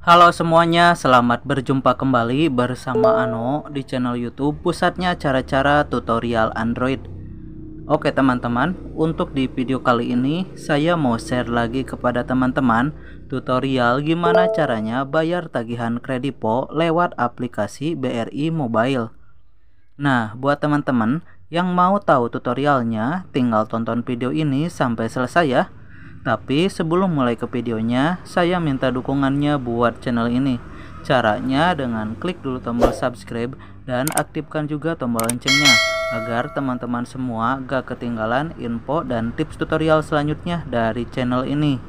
Halo semuanya, selamat berjumpa kembali bersama Ano di channel YouTube pusatnya cara-cara tutorial Android. Oke teman-teman, untuk di video kali ini saya mau share lagi kepada teman-teman tutorial gimana caranya bayar tagihan kredipo lewat aplikasi BRI Mobile. Nah, buat teman-teman yang mau tahu tutorialnya, tinggal tonton video ini sampai selesai ya. Tapi sebelum mulai ke videonya, saya minta dukungannya buat channel ini. Caranya dengan klik dulu tombol subscribe dan aktifkan juga tombol loncengnya agar teman-teman semua gak ketinggalan info dan tips tutorial selanjutnya dari channel ini.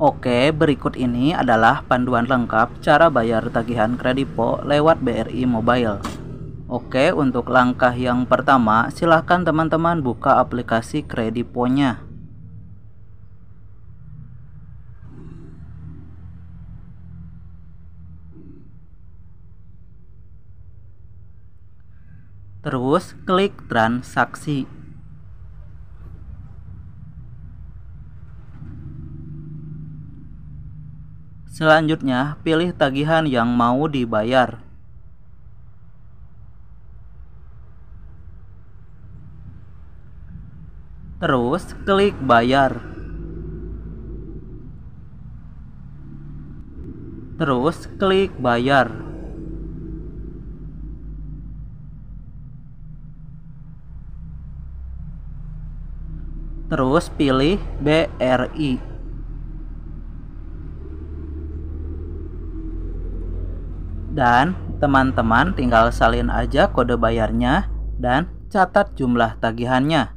Oke, berikut ini adalah panduan lengkap cara bayar tagihan kredipo lewat BRI Mobile. Oke, untuk langkah yang pertama, silahkan teman-teman buka aplikasi Krediponya. Terus klik transaksi. Selanjutnya, pilih tagihan yang mau dibayar. Terus klik bayar. Terus klik bayar. Terus pilih BRI. Dan teman-teman tinggal salin aja kode bayarnya dan catat jumlah tagihannya.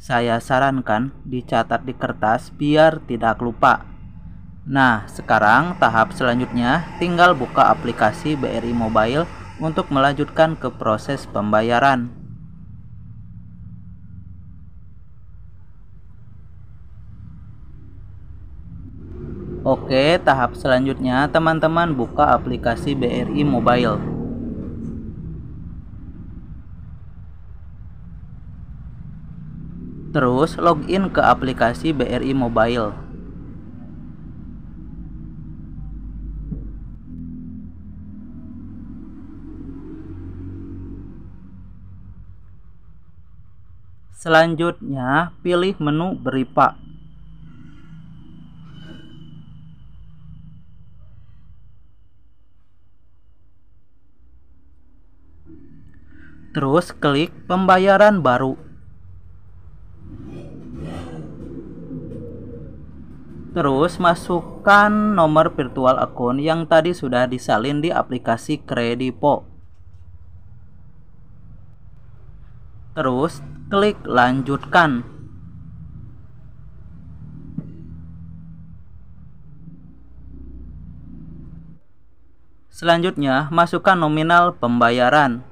Saya sarankan dicatat di kertas biar tidak lupa. Nah, sekarang tahap selanjutnya tinggal buka aplikasi BRI Mobile untuk melanjutkan ke proses pembayaran. Oke, tahap selanjutnya teman-teman buka aplikasi BRI Mobile. Terus login ke aplikasi BRI Mobile. Selanjutnya, pilih menu Beri Pak. Terus klik pembayaran baru. Terus masukkan nomor virtual akun yang tadi sudah disalin di aplikasi Kredipo. Terus klik lanjutkan. Selanjutnya, masukkan nominal pembayaran.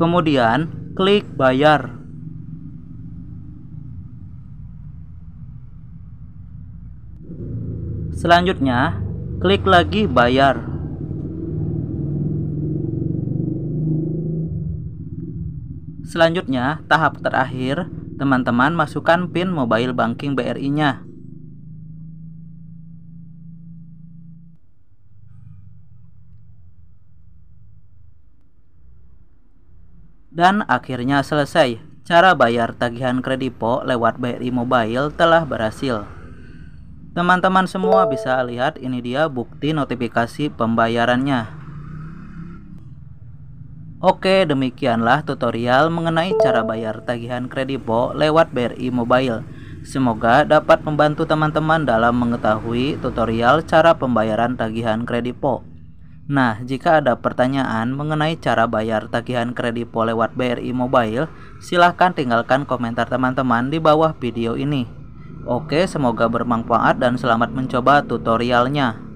Kemudian, klik bayar. Selanjutnya, klik lagi bayar. Selanjutnya, tahap terakhir, teman-teman masukkan PIN mobile banking BRI-nya. Dan akhirnya selesai. Cara bayar tagihan kredipo lewat BRI Mobile telah berhasil. Teman-teman semua bisa lihat ini dia bukti notifikasi pembayarannya. Oke, demikianlah tutorial mengenai cara bayar tagihan kredipo lewat BRI Mobile. Semoga dapat membantu teman-teman dalam mengetahui tutorial cara pembayaran tagihan kredipo. Nah, jika ada pertanyaan mengenai cara bayar tagihan kredit po lewat BRI Mobile, silahkan tinggalkan komentar teman-teman di bawah video ini. Oke, semoga bermanfaat dan selamat mencoba tutorialnya.